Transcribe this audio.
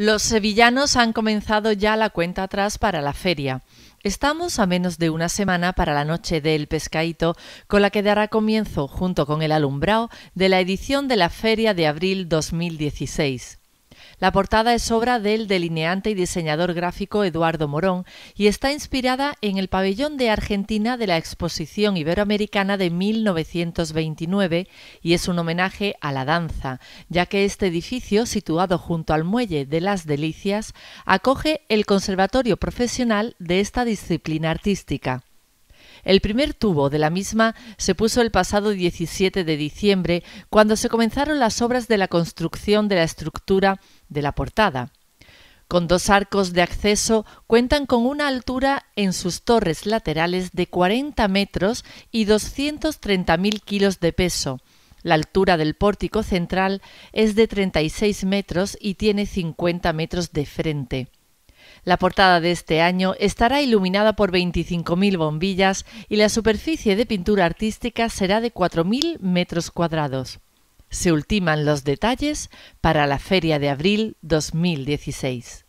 Los sevillanos han comenzado ya la cuenta atrás para la feria. Estamos a menos de una semana para la noche del pescaíto, con la que dará comienzo, junto con el alumbrado, de la edición de la Feria de Abril 2016. La portada es obra del delineante y diseñador gráfico Eduardo Morón y está inspirada en el pabellón de Argentina de la Exposición Iberoamericana de 1929 y es un homenaje a la danza, ya que este edificio, situado junto al muelle de las Delicias, acoge el Conservatorio Profesional de esta disciplina artística. El primer tubo de la misma se puso el pasado 17 de diciembre, cuando se comenzaron las obras de la construcción de la estructura de la portada. Con dos arcos de acceso, cuentan con una altura en sus torres laterales de 40 metros y 230.000 kilos de peso. La altura del pórtico central es de 36 metros y tiene 50 metros de frente. La portada de este año estará iluminada por 25.000 bombillas y la superficie de pintura artística será de 4.000 metros cuadrados. Se ultiman los detalles para la Feria de Abril 2016.